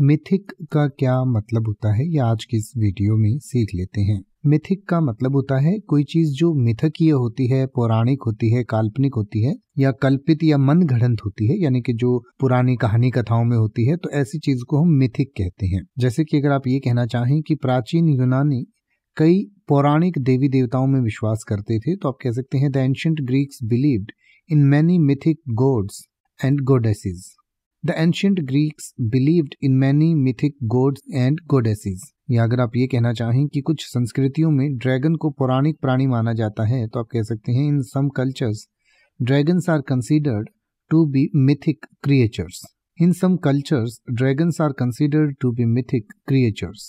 mythic का क्या मतलब होता है ये आज की इस वीडियो में सीख लेते हैं मिथिक का मतलब होता है कोई चीज जो मिथकीय होती है पौराणिक होती है काल्पनिक होती है या कल्पित या मन घड़ंत होती है यानी कि जो पुरानी कहानी कथाओं में होती है तो ऐसी चीज को हम मिथिक कहते हैं जैसे कि अगर आप ये कहना चाहें कि प्राचीन यूनानी कई पौराणिक देवी देवताओं में विश्वास करते थे तो आप कह सकते हैं the ancient Greeks believed in many mythic gods and goddesses the ancient Greeks believed in many mythic gods and goddesses या अगर आप ये कहना चाहें कि कुछ संस्कृतियों में ड्रैगन को पौराणिक प्राणी माना जाता है तो आप कह सकते हैं in some cultures dragons are considered to be mythic creatures in some cultures dragons are considered to be mythic creatures